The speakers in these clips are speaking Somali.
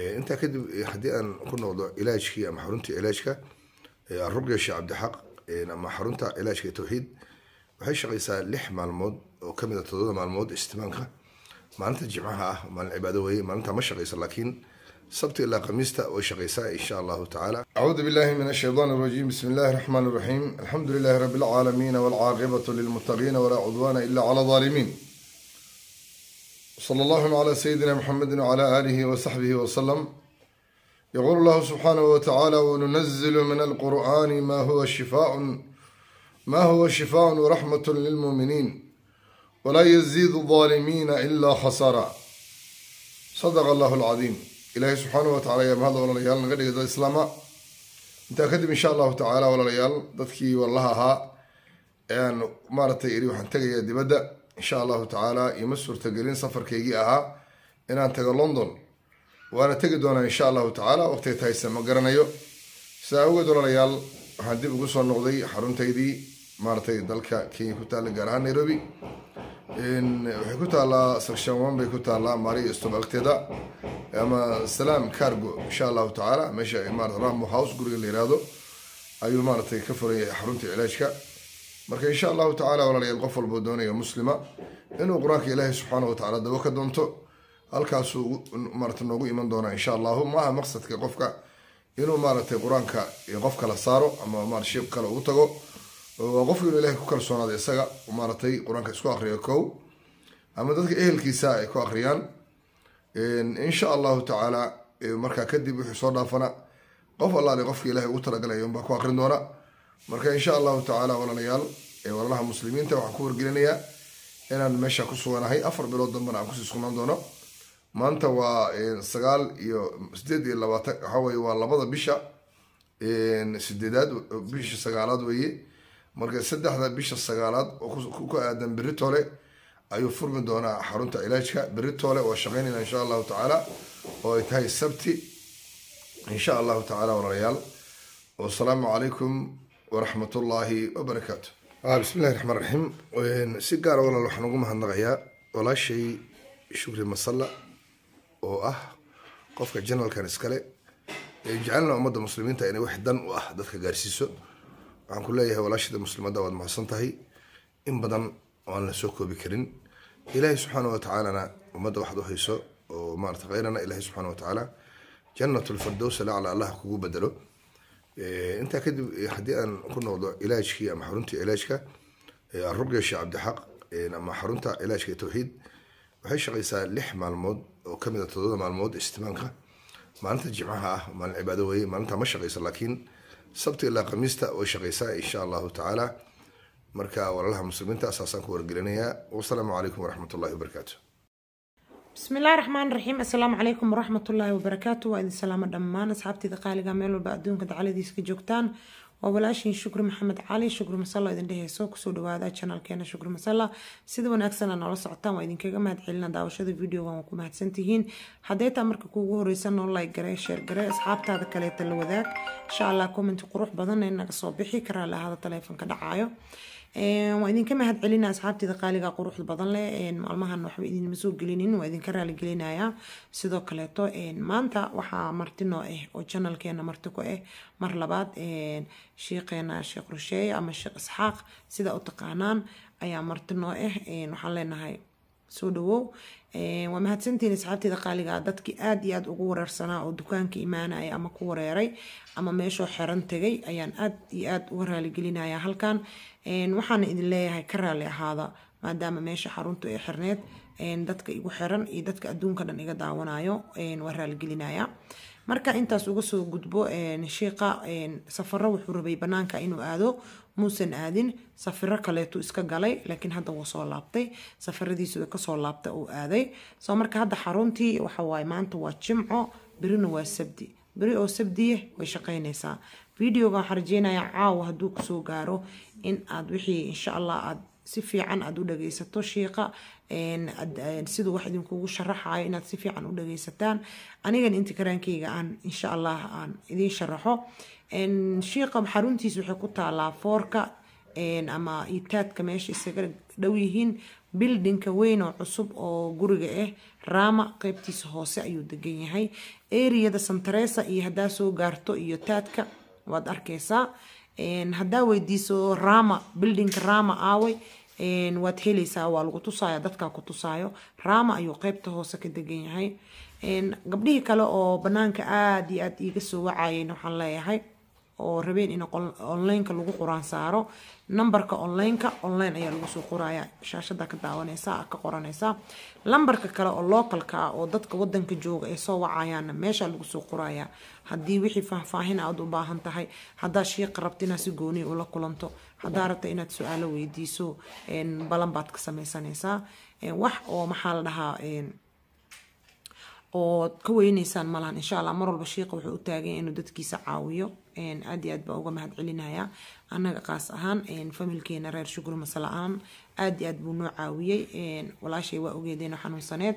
Eh, intaa kadib eh, haddii aan ku noqdo ilaajkii ama xaruntii ilaajka eh, ruqya sheekh cabdixaq ama xarunta ilaajka ee waxay shaqaysaa lix maalmood oo kamid a ah toddoba maalmood istimaamka maalinta jimcaha ah maalin cibaado weeye maalinta ma shaqaysa laakiin sabti ilaa khamiista way shaqaysaa insha allahu tacaala acuudu billahi min ashaytaan irajim bismi illahi raxmaan iraxiim alxamdu lilahi rabi alcaalamiin walcaaqibatu lilmuttaqiina walaa cudwaana ila cala aalimiin وصلى الله على سيدنا محمد وعلى آله وصحبه وسلم يقول الله سبحانه وتعالى وننزل من القرآن ما هو شفاء ما هو شفاء ورحمة للمؤمنين ولا يزيد الظالمين إلا خسارا صدق الله العظيم ilaahay subxaanah wa tacala ayaa mahad walaalayaal naga dhigay dad islaama intaa kadib insha allahu tacaala walaalayaal dadkii walaha ahaa ayaan maaragtay iri waxaan tegayaa dibadda insha allahu tacaala ima suurtagelin safarkaygii ahaa inaan tago london waana tegi doonaa insha allahu tacaala waqtay tahayse ma garanayo sidaa awgeed walaalayaal waxaan dib ugu soo noqday xaruntaydii maaratay dalka kenya ku taala gaar ahaan nairobi waxay ku taallaa section one bay ku taallaa maria stob agteeda ama salaam cargo insha allahu tacaala meesha marat rahmo house guriga la yihahdo ayuu maaratay ka furan yahay xarunta cilaajka marka insha allahu tacala walaalayaal qof walboo doonaya muslima inuu qur-aanka ilaahay subxaana watacala dabo ka doonto halkaasuu maarata noogu iman doonaa insha allahu maaha maqsadka qofka inuu maaratay qur-aanka qof kala saaro ama marat shii kale ugu tago waa qofku inuu ilahay ku kalsoonaada isaga maaratay qur-aanka isku akriyo kow ama dadka ehelkiisa ay ku akriyaan insha allahu tacaala markaa kadib wuxuu soo dhaafana qof allaale qofka ilahay ugu talagalayo unbaa ku akrin doona marka insha allahu tacaala walaalayaal walaalaha muslimiinta waxaan ku wargelinayaa inaan meesha ku suganahay afar bilood dambana aan kusii sugnaan doono maanta waa sagaal iyo sideed iyo labaatan waxaweye waa labada bisha sideedaad bisha sagaalaad weeye marka saddexda bisha sagaalaad oo ku aadan beritole ayuu furmi doonaa xarunta cilaajka beritole waa shaqeynayna insha allahu tacaala oo ay tahay sabti insha allahu tacaala walaalayaal wasalaamu calaykum waraxmat ullaahi wabarakaatu ah, bismillahi raxmaan raxiim si gaara walaal waxaan ugu mahadnaqayaa walaashay shukri masalla oo ah qofka generalkan iskale jecalna ummadda muslimiinta inay wax dan u ah dadka gaarsiiso waxaan ku leeyahay walaashada muslimadda waad mahadsan tahay in badan oo aan la soo koobi karin ilaahay subxaana watacaalana ummadda waxaad u hayso oo maarata khayrana ilaahay subxaana watacaala jannatu lfirdows lacla allah kugu bedelo Eh, intaa kadib eh, haddii aan ku noqdo ilaajkii ama xaruntii ilaajka eh, aruqya sheekh cabdixaq ama xarunta ilaajka tawxiid waxay shaqaysaa lix maalmood oo kamid a ah toddoba maalmood istimaanka maalinta jimcaha ah maalin cibaado weye maalinta ma shaqaysa laakiin sabti ilaa khamiista way shaqeysaa insha allahu tacaala marka walaalaha muslimiinta saasaan ku wargelinayaa wasalaamu calaykum waraxmat ullahi wabarakaatu bismillahi raxmaan raxiim assalaamu calaykum waraxmatullaahi wabarakaatu waa idin salaamo dhammaan asxaabteyda qaaliga meel walba adduunka dacaladiis ka joogtaan waa walaashiin shukri maxamed cali shukri masalla idin dheheyso kusoo dhawaada janaalkeena shukri masalla sida wanaagsan aan noola socotaan waa idinkaga mahad celina daawashada videogan waa ku mahadsantihiin haddee taa marka kuugu horeysa noo like garee sheer garee asxaabtaada kaleeta la wadaag insha allah commenti qurux badan ee naga soo bixi karaa la ahaada taleefonka dhacaayo waa idinka mahadcelina asxaabteeda qaaliga quruxda badan leh maalmahan waxba idinma soo gelinin waa idinka raaligelinaya sidoo kaleeto maanta waxaa martinoo ah eh, oo janalkeena marti ku ah mar labaad sheikheena sheekh rusheey ama sheekh isxaaq sida u taqaanaan ayaa marti noo ah eh, waxaan leenahay soo dhawow eh, waa waamahadsantiin asxaabteeda qaaligaa ah. dadkii aada iyo aad ugu wareersanaa oo dukaanka imaanaya ama ku wareeray ama meeshoo xeran tegay ayaan aada iyo aada uga raaligelinayaa halkan eh, waxaana idin leeyahay ka raali ahaada maadaama meesha xaruntu ee xirneed eh, dadka igu xiran iyo dadka adduunka dhan iga daawanayo waa raaligelinayaa marka intaas uga soo gudbo shiiqa safaro wuxuu rabay banaanka inuu aado muusan aadin safiro kaleetu iska galay laakiin hadda wuu soo laabtay safaradiisu kasoo laabta uu aaday soo marka hadda xaruntii waxawaaye maanta waa jimco birina waa sabdi beri oo sabdiya way shaqeyneysaa videoga waxaan rajeynayaa caawa hadduu kusoo gaaro in aad wixii insha allah aad si fiican aad u dhageysato shiiqa siduu wax idinkugu sharaxayo inaad si fiican u dhageysataan anigan intikarankeyga aan insha allah aan idiin sharaxo shiiqa xaruntiis waxay ku taalaa foorka ama itaadka meesha isaga dhow yihiin bildinka weyn oo cusub oo guriga ah eh, raama qeybtiisa hoose ayuu degan yahay eriyada santaresa iyo hadaa soo gaarto iyo taadka waad arkeysaa hadaa weydiiso rama bildinka rama aaway waad helaysaa waa lagu tusaaya dadkaa ku tusaayo rama ayuu qeybta hoose ka degan yahay gabdhihii kale oo banaanka aada iyo aad iiga soo wacayeen waxaan leeyahay oo rabeen in onlineka lagu quraan saaro nambarka onlineka online ayaa lagu soo qoraya shaashada ka daawaneysa ka qoraneysa lambarka kale oo localka ah oo dadka wadanka jooga ay soo wacayaanna meesha lagu soo qoraya haddii wixii faahfaahin aada u baahan tahay haddaad shiiqa rabta inaad si gooniya ula kulanto haddaa rabta inaad su-aalo weydiiso balan baad ka sameysaneysaa wax oo maxaa la dhahaa oo ka weyneysaan malahan insha allah mar walba shiiqa wuxuu u taaganya inuu dadkiisa caawiyo aada iyo aad baa uga mahad celinaya annaga qaas ahaan familkeena reer shukri masala-aan aada iyo aad buu noo caawiyey walaashay waa ogeedeen xanuunsaneed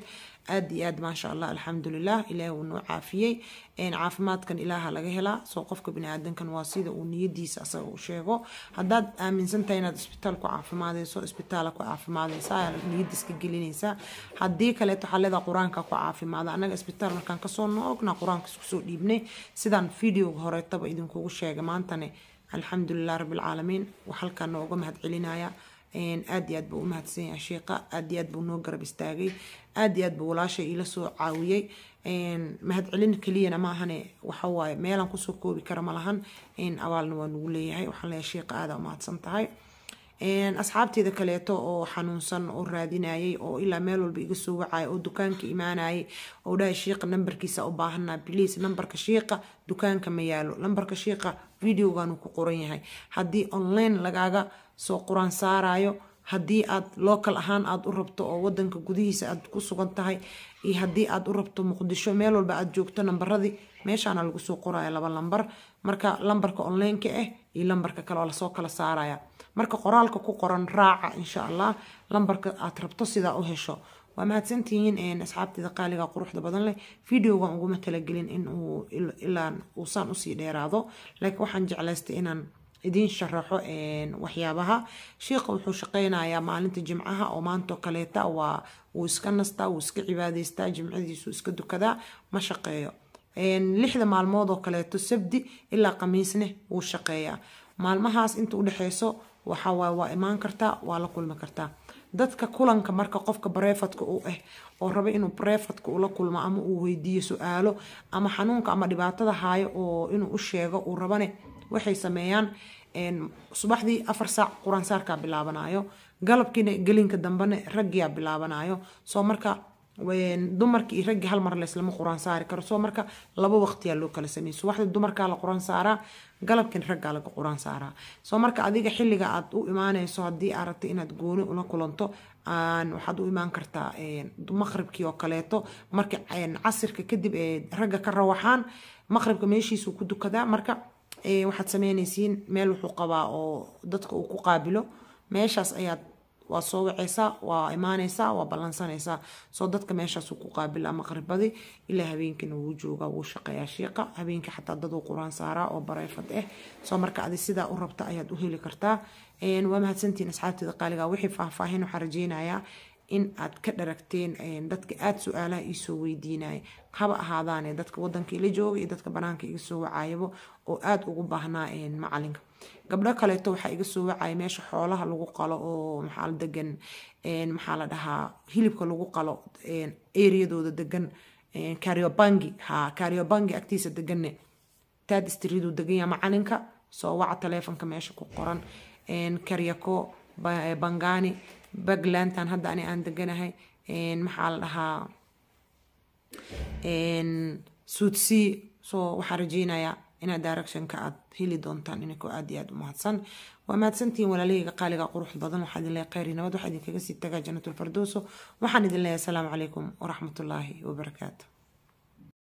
aad iyo aad maasha allah alxamdulilah ilaahi wuu noo caafiyey caafimaadkan ilaaha laga helaa soo qofka bini waa sida uu niyadiisa asaga u sheego haddaad aaminsan inaad isbitaal ku isbitaala ku caafimaadeysa niyadiiska gelinaysaa haddii kaleeto xalada qur-aanka ku caafimaada annaga isbitaal markaan kasoo noogna qur-aanka iskusoo dhiibnay sidaan video horeetaba idin idinkugu sheegay maantane alxamdulilah rabbilcaalamiin wa halkaa nooga mahad celinaya aad iyo aad buu umahadsan yahay sheeqa aad iyo aad buu noo garab istaagay aad iyo aad buu walaashay ila soo caawiyey mahad celin keliyana ahane waxawaaye meelaan kusoo koobi kara malahan abaalna waa nagu leeyahay waxaan leeyahay sheeqa aadaa umahadsan tahay asxaabteeda kaleeto oo xanuunsan oo raadinayay oo ilaa meel walba iga soo wacaya oo dukaanka imaanayay oo dhahay shiiqa nambarkiisa u baahanaa bliis nambarka shiiqa dukaanka ma yaalo nambarka shiiqa videogan ku qoran yahay haddii online lagaaga soo quraan saarayo haddii aad local ahaan aad u rabto oo wadanka gudihiisa aad ku sugan tahay iyo haddii aad u rabto muqdisho meel walba aad joogto nambaradii meeshaana lagu soo qoraya laba lambar marka lambarka onlineka ah iyo lambarka kale oo lasoo kala saaraya marka qoraalka ku qoran raaca insha allah lambarka aad rabto sidaa u hesho waa mahadsantihiin asxaabteeda qaaliga quruxda badan leh videogan uguma talagelin inuu ilaan uusaan usii dheeraado laakiin waxaan jeclaystay inaan idiin sharaxo waxyaabaha shiikha wuxuu shaqeynayaa maalinta jimcaha oo maantoo kaleeta waa wuu iska nastaa wuu iska cibaadaystaa jimcadiisu iska dukadaa ma shaqeeyo lixda maalmood oo kaleeto sabdi ilaa khamiisne wuu shaqeeyaa maalmahaas inta udhexeyso waxawaa waa imaan kartaa waa la kulmi kartaa dadka kulanka marka qofka barefadka u ah oo raba inuu barefadka ula kulmo ama uu weydiiyo su-aalo ama xanuunka ama dhibaatada haayo oo inuu u sheego uu rabane waxay sameeyaan subaxdii afar saac quraansaarkaa bilaabanayo galabkiina gelinka dambene raggiyaa bilaabanayo soo marka dumarkii iyo raggii hal mar leslama quraan saari karo soo marka laba waqtiyaa loo kala sameeyey subaxda dumarkaa la quraan saaraa galabkin raggaa laga quraan saaraa soo marka adiga xilliga aad u imaanayso haddii aad rabto inaad gooni ula kulanto waxaad u imaan kartaa maqribkii oo kaleeto marka casirka kadib ragga ka rawaxaan maqribka meeshiisuu ku dukadaa marka waxaad sameyneysiin meel wuxuu qabaa oo dadka uu ku qaabilo meeshaas ayaad waa soo waceysaa waa imaaneysaa waa ballansanaysaa soo dadka meeshaasuu ku qaabilaa maqribadii ilaa habeenkiina wuu joogaa wuu shaqeeyaa shiiqa habeenkii xataa daduu qur saaraa oo bareyfad ah eh. soo marka adi sidaa u rabta ayaad u heli kartaa waa mahadsantiin asxaabteeda qaaligaa wixii faahfaahin waxaa rajeynayaa in aad ka dharagteen eh, dadka aad su-aalaha iisoo weydiinaya haba ahaadaane eh, dadka wadanka ila jooga iyo dadka banaanka iga soo wacayaba oo aada ugu baahnaa eh, macalinka gabdho kaleeto waxaa iga soo wacaya meesha xoolaha lagu qalo oo maxaa la degan maxaa la dhahaa hilibka lagu qalo eriyadooda degan kariobangi ha kariobangi agtiisa deganne taad istriiduu deganya macalinka soo waca taleefonka meesha ku qoran karyako bangani baglantan hadda ani aan deganahay maxaa la dhahaa suudsii soo waxaa rajeynayaa inaad directionka aad heli doontaan inako aad iyo aad u mahadsan waa mahadsantihiin walaalahayga qaaliga qurux badan waxaa idin leeyahay khayr iyo waxaa idinkaga sii tagaa jannatul fardooso waxaan idin leeyahay asalaamu calaykum waraxmatullaahi wabarakaatu